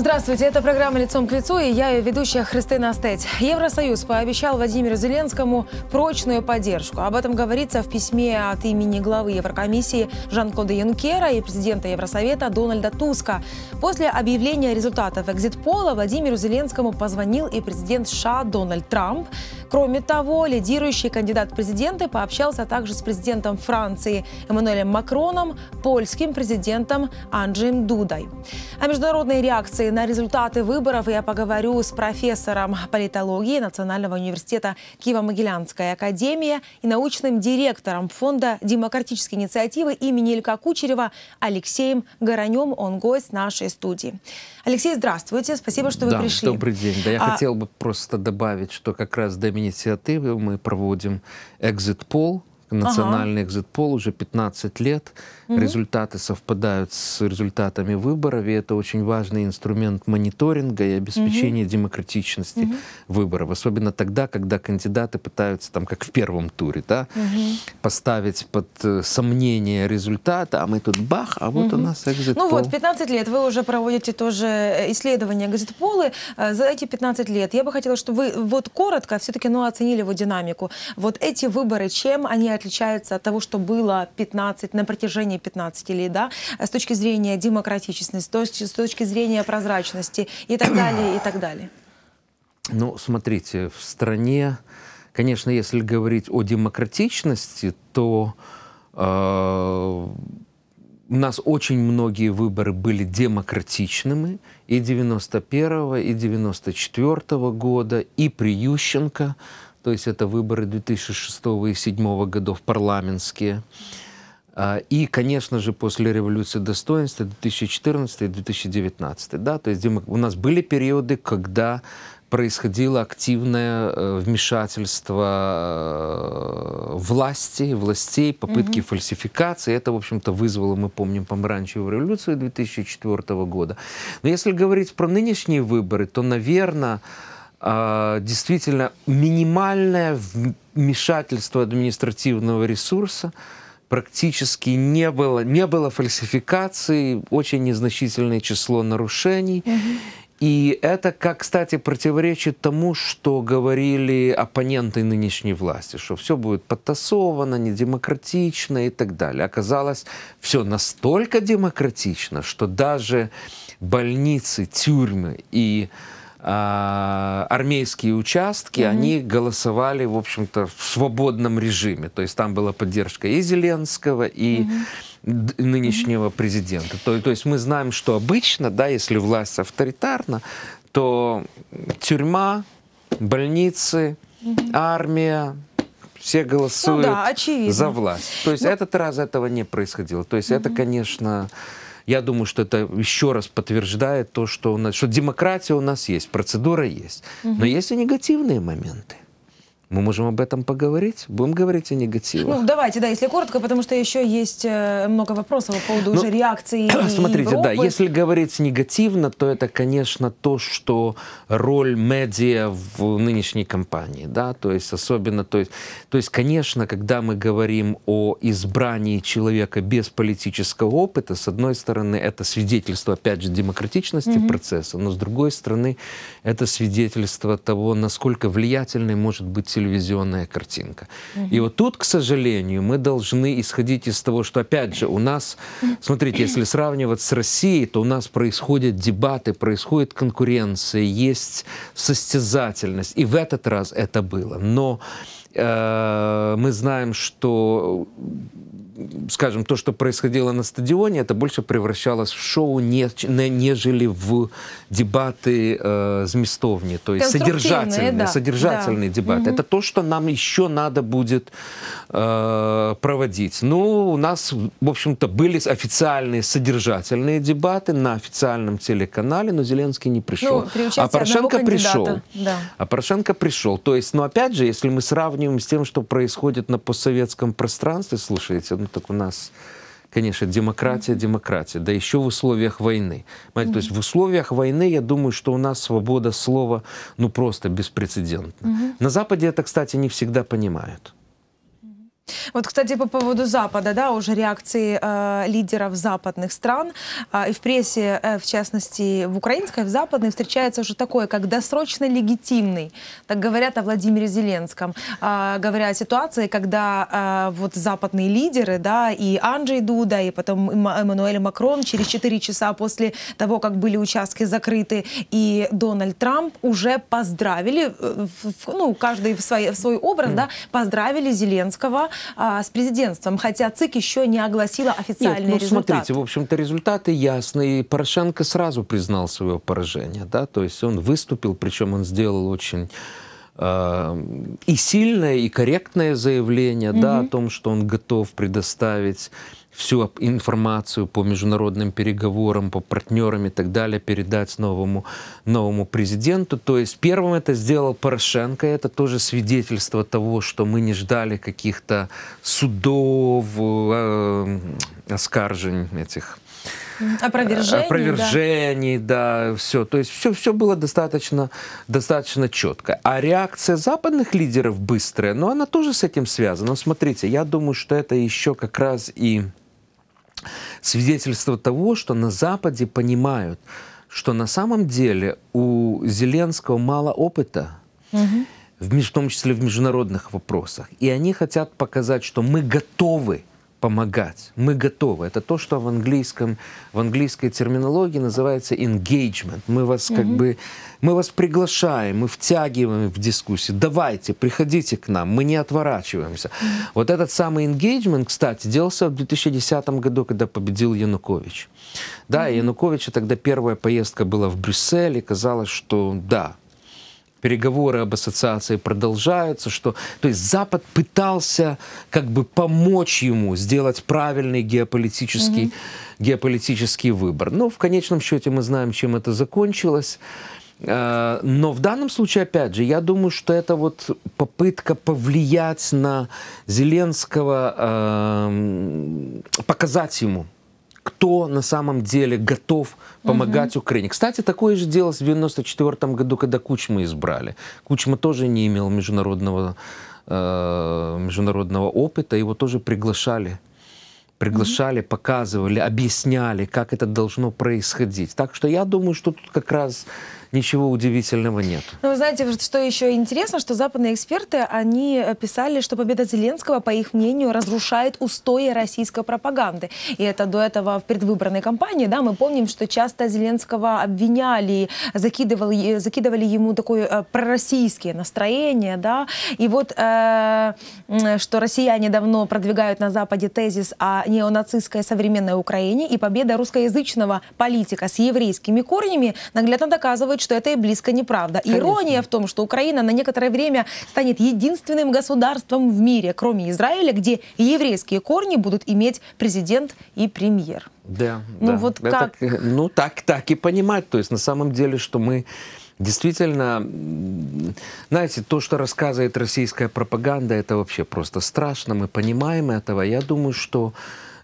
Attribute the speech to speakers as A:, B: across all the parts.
A: Здравствуйте, это программа «Лицом к лицу» и я ее ведущая Христина Остеть. Евросоюз пообещал Владимиру Зеленскому прочную поддержку. Об этом говорится в письме от имени главы Еврокомиссии Жан-Клода Юнкера и президента Евросовета Дональда Туска. После объявления результатов экзит-пола Владимиру Зеленскому позвонил и президент США Дональд Трамп. Кроме того, лидирующий кандидат в президенты пообщался также с президентом Франции Эммануэлем Макроном, польским президентом Анджием Дудой. О международной реакции на результаты выборов я поговорю с профессором политологии Национального университета Киево-Могилянской академия и научным директором Фонда демократической инициативы имени Илька Кучерева Алексеем Горонем. Он гость нашей студии. Алексей, здравствуйте. Спасибо, что вы да, пришли. Добрый день. Да, я а... хотел
B: бы просто добавить, что как раз Деми инициативы мы проводим экзит-пол, национальный ага. экзит-пол уже 15 лет. Угу. Результаты совпадают с результатами выборов, и это очень важный инструмент мониторинга и обеспечения угу. демократичности угу. выборов. Особенно тогда, когда кандидаты пытаются, там, как в первом туре, да, угу. поставить под э, сомнение результата, а мы тут бах, а вот угу. у нас экзит Ну вот,
A: 15 лет вы уже проводите тоже э, исследования экзит-полы. Э, за эти 15 лет я бы хотела, чтобы вы вот коротко все-таки ну, оценили его динамику. Вот эти выборы, чем они отличается от того, что было 15, на протяжении 15 лет, да, с точки зрения демократичности, с точки, с точки зрения прозрачности и так далее, и так далее?
B: Ну, смотрите, в стране, конечно, если говорить о демократичности, то э, у нас очень многие выборы были демократичными и 91 -го, и 94 -го года, и при Ющенко – то есть это выборы 2006 и 2007 годов парламентские. А, и, конечно же, после революции достоинства 2014 и 2019. Да? То есть у нас были периоды, когда происходило активное э, вмешательство э, власти, властей, попытки угу. фальсификации. Это, в общем-то, вызвало, мы помним, помаранчевую революцию 2004 года. Но если говорить про нынешние выборы, то, наверное, а, действительно минимальное вмешательство административного ресурса, практически не было, не было фальсификаций, очень незначительное число нарушений. И это, как, кстати, противоречит тому, что говорили оппоненты нынешней власти, что все будет подтасовано, недемократично и так далее. Оказалось, все настолько демократично, что даже больницы, тюрьмы и э, а, армейские участки, mm-hmm. они голосовали, в общем-то, в свободном режиме. То есть там была поддержка и Зеленского, и mm-hmm. нынешнего президента. То, то есть мы знаем, что обычно, да, если власть авторитарна, то тюрьма, больницы, mm-hmm. армия, все голосуют ну, да, за власть. То есть Но... Ну этот раз этого не происходило. То есть mm-hmm. это, конечно... Я думаю, что это еще раз подтверждает то, что у нас, что демократия у нас есть, процедура есть. Угу. Но есть и негативные моменты мы можем об этом поговорить. Будем говорить о негативах.
A: Ну, давайте, да, если коротко, потому что еще есть э, много вопросов по поводу ну, уже реакции Смотрите, Европы. да, если
B: говорить негативно, то это, конечно, то, что роль медиа в нынешней кампании, да, то есть особенно, то есть, то есть, конечно, когда мы говорим о избрании человека без политического опыта, с одной стороны, это свидетельство, опять же, демократичности mm-hmm. процесса, но с другой стороны, это свидетельство того, насколько влиятельной может быть телевизионная картинка. И вот тут, к сожалению, мы должны исходить из того, что, опять же, у нас, смотрите, если сравнивать с Россией, то у нас происходят дебаты, происходит конкуренция, есть состязательность. И в этот раз это было. Но э, мы знаем, что скажем, то, что происходило на стадионе, это больше превращалось в шоу, не, не, нежели в дебаты э, зместовни, то есть содержательные, да. содержательные да. дебаты. Угу. Это то, что нам еще надо будет э, проводить. Ну, у нас, в общем-то, были официальные содержательные дебаты на официальном телеканале, но Зеленский не пришел. Ну, а Порошенко пришел. Да. А Порошенко пришел. То есть, ну, опять же, если мы сравниваем с тем, что происходит на постсоветском пространстве, слушайте, ну, так у нас, конечно, демократия, демократия, да еще в условиях войны. Понимаете? Mm-hmm. То есть в условиях войны, я думаю, что у нас свобода слова, ну, просто беспрецедентна. Mm-hmm. На Западе это, кстати, не всегда понимают.
A: Вот, кстати, по поводу Запада, да, уже реакции э, лидеров западных стран э, и в прессе, э, в частности, в украинской, в западной встречается уже такое, как досрочно легитимный. Так говорят о Владимире Зеленском, э, говоря о ситуации, когда э, вот западные лидеры, да, и Анджей Дуда, и потом Эммануэль Макрон через 4 часа после того, как были участки закрыты, и Дональд Трамп уже поздравили, э, в, ну, каждый в, свой, в свой образ, mm. да, поздравили Зеленского а, с президентством, хотя ЦИК еще не огласила официальные Нет, ну, результаты. Смотрите,
B: в общем-то, результаты ясны. И Порошенко сразу признал свое поражение. Да? То есть он выступил, причем он сделал очень а, и сильное, и корректное заявление, mm-hmm. да, о том, что он готов предоставить всю информацию по международным переговорам, по партнерам и так далее передать новому, новому президенту. То есть первым это сделал Порошенко. Это тоже свидетельство того, что мы не ждали каких-то судов, э, оскаржень этих
A: Опровержений, э, опровержений
B: да. да, все. То есть все, все было достаточно, достаточно четко. А реакция западных лидеров быстрая, но она тоже с этим связана. Но смотрите, я думаю, что это еще как раз и свидетельство того, что на Западе понимают, что на самом деле у Зеленского мало опыта, угу. в том числе в международных вопросах. И они хотят показать, что мы готовы помогать. Мы готовы. Это то, что в английском, в английской терминологии называется engagement. Мы вас mm-hmm. как бы, мы вас приглашаем, мы втягиваем в дискуссию. Давайте, приходите к нам, мы не отворачиваемся. Mm-hmm. Вот этот самый engagement, кстати, делался в 2010 году, когда победил Янукович. Да, mm-hmm. Януковича тогда первая поездка была в Брюссель и казалось, что да, переговоры об ассоциации продолжаются, что, то есть Запад пытался как бы помочь ему сделать правильный геополитический, угу. геополитический выбор. Но в конечном счете мы знаем, чем это закончилось. Э, но в данном случае, опять же, я думаю, что это вот попытка повлиять на Зеленского, эм, показать ему, кто на самом деле готов помогать угу. Украине. Кстати, такое же дело в 1994 году, когда Кучма избрали. Кучма тоже не имел международного, э, международного опыта, его тоже приглашали приглашали, показывали, объясняли, как это должно происходить. Так что я думаю, что тут как раз ничего удивительного нет.
A: Ну, вы знаете, что еще интересно, что западные эксперты, они э, писали, что победа Зеленского, по их мнению, разрушает устои российской пропаганды. И это до этого в предвыборной кампании, да, мы помним, что часто Зеленского обвиняли, закидывали, закидывали ему такое э, пророссийские настроения, да, и вот э, что россияне давно продвигают на Западе тезис о неонацистской современной Украине и победа русскоязычного политика с еврейскими корнями наглядно доказывает, показывают, что это и близко неправда. Конечно. Ирония в том, что Украина на некоторое время станет единственным государством в мире, кроме Израиля, где еврейские корни будут иметь президент и премьер.
B: Да, ну да. вот как... ну так, так и понимать. То есть на самом деле, что мы Действительно, знаете, то, что рассказывает российская пропаганда, это вообще просто страшно. Мы понимаем этого. Я думаю, что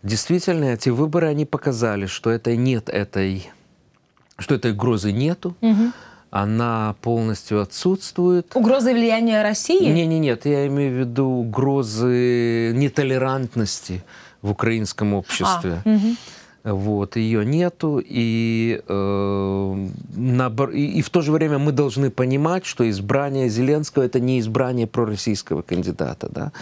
B: действительно эти выборы, они показали, что это нет этой что этой угрозы нету. Угу она полностью отсутствует. Угрозы
A: влияния России? Не, не,
B: нет, я имею в виду угрозы нетолерантности в украинском обществе. А, угу. Вот ее нету и, э, на, и и в то же время мы должны понимать, что избрание Зеленского это не избрание пророссийского кандидата, да?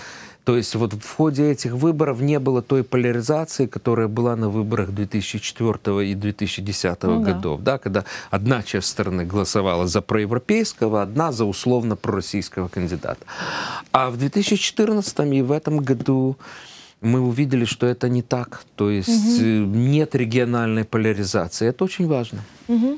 B: То есть вот в ходе этих выборов не было той поляризации, которая была на выборах 2004 и 2010 ну, годов, да. да, когда одна часть страны голосовала за проевропейского, одна за условно пророссийского кандидата. А в 2014 и в этом году мы увидели, что это не так. То есть угу. нет региональной поляризации. Это очень важно.
A: Угу.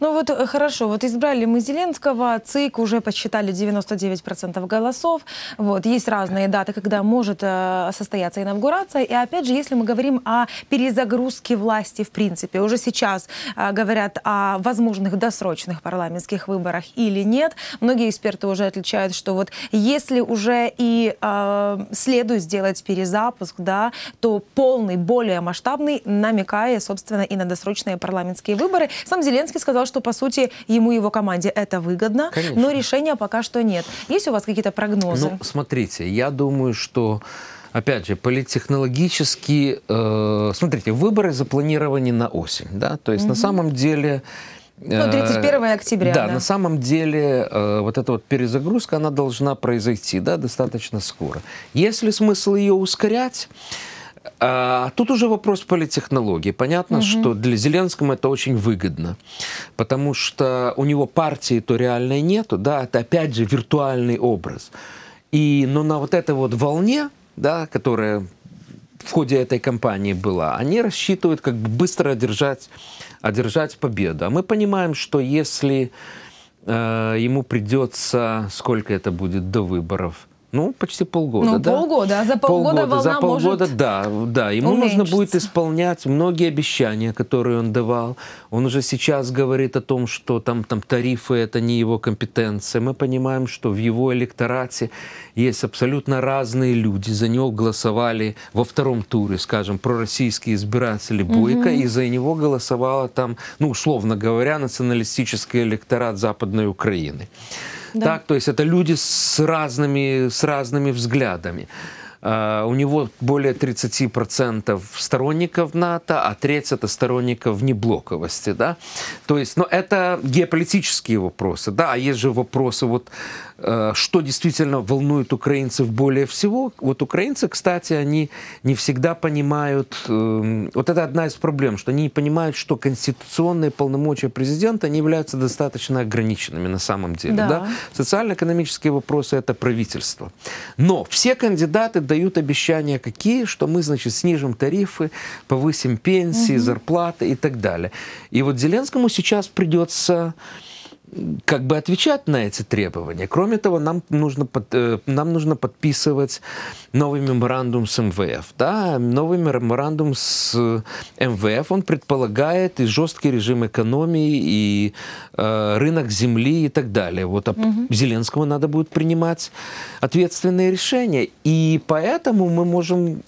A: Ну вот э, хорошо, вот избрали мы Зеленского, ЦИК уже подсчитали 99% голосов. Вот есть разные даты, когда может э, состояться инаугурация. И опять же, если мы говорим о перезагрузке власти в принципе, уже сейчас э, говорят о возможных досрочных парламентских выборах или нет. Многие эксперты уже отличают, что вот если уже и э, следует сделать перезапуск, да, то полный, более масштабный, намекая, собственно, и на досрочные парламентские выборы. Сам Зеленский сказал, что, по сути, ему и его команде это выгодно, Конечно. но решения пока что нет. Есть у вас какие-то прогнозы? Ну,
B: смотрите, я думаю, что... Опять же, политтехнологически, э, смотрите, выборы запланированы на осень, да, то есть угу. на самом деле ну, 31 э, октября. Да, да, на самом деле э, вот эта вот перезагрузка, она должна произойти, да, достаточно скоро. Есть ли смысл ее ускорять? А тут уже вопрос политтехнологии. Понятно, угу. что для Зеленского это очень выгодно, потому что у него партии то реальной нету, да, это опять же виртуальный образ. И, но на вот этой вот волне, да, которая в ходе этой кампании была, они рассчитывают как бы быстро одержать, одержать победу. А мы понимаем, что если э, ему придется, сколько это будет до выборов, ну, почти полгода, ну, да? полгода,
A: а за полгода, полгода волна За полгода,
B: может да, да. Ему уменьшится. нужно будет исполнять многие обещания, которые он давал. Он уже сейчас говорит о том, что там, там тарифы — это не его компетенция. Мы понимаем, что в его электорате есть абсолютно разные люди. За него голосовали во втором туре, скажем, пророссийские избиратели Бойко, угу. и за него голосовала там, ну, условно говоря, националистический электорат Западной Украины да. так, то есть это люди с разными, с разными взглядами. А, у него более 30% сторонников НАТО, а треть это сторонников неблоковости, да. То есть, но ну, это геополитические вопросы, да, а есть же вопросы вот Э, что действительно волнует украинцев более всего. Вот украинцы, кстати, они не всегда понимают, эм, вот это одна из проблем, что они не понимают, что конституционные полномочия президента не являются достаточно ограниченными на самом деле. Да. Да? Социально-экономические вопросы это правительство. Но все кандидаты дают обещания какие, что мы, значит, снижим тарифы, повысим пенсии, угу. зарплаты и так далее. И вот Зеленскому сейчас придется как бы отвечать на эти требования. Кроме того, нам нужно, под, э, нам нужно подписывать новый меморандум с МВФ. Да? Новый меморандум с э, МВФ, он предполагает и жесткий режим экономии, и э, рынок земли и так далее. Вот а угу. Зеленскому надо будет принимать ответственные решения. И поэтому мы можем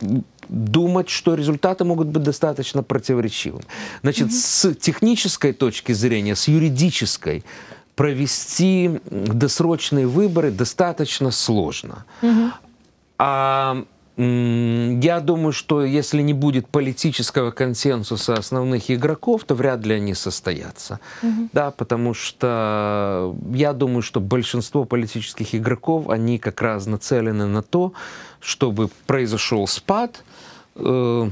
B: думать, что результаты могут быть достаточно противоречивыми. Значит, mm-hmm. с технической точки зрения, с юридической, провести досрочные выборы достаточно сложно. Mm-hmm. А я думаю, что если не будет политического консенсуса основных игроков, то вряд ли они состоятся. Угу. Да, потому что э, я думаю, что большинство политических игроков, они как раз нацелены на то, чтобы произошел спад. Э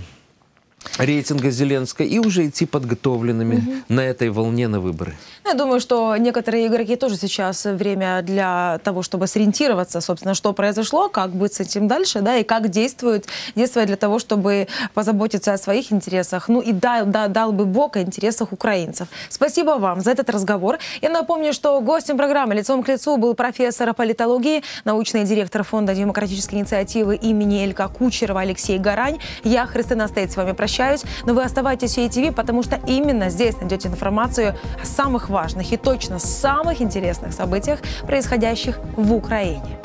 B: рейтинга Зеленского и уже идти подготовленными угу. на этой волне на выборы.
A: Ну, я думаю, что некоторые игроки тоже сейчас время для того, чтобы сориентироваться, собственно, что произошло, как быть с этим дальше, да, и как действуют, действуя для того, чтобы позаботиться о своих интересах, ну и дал да, дал бы Бог о интересах украинцев. Спасибо вам за этот разговор. Я напомню, что гостем программы «Лицом к лицу» был профессор политологии, научный директор Фонда демократической инициативы имени Элька Кучерова Алексей Гарань. Я, Христина Стейт, с вами прощаюсь прощаюсь, но вы оставайтесь в ETV, потому что именно здесь найдете информацию о самых важных и точно самых интересных событиях, происходящих в Украине.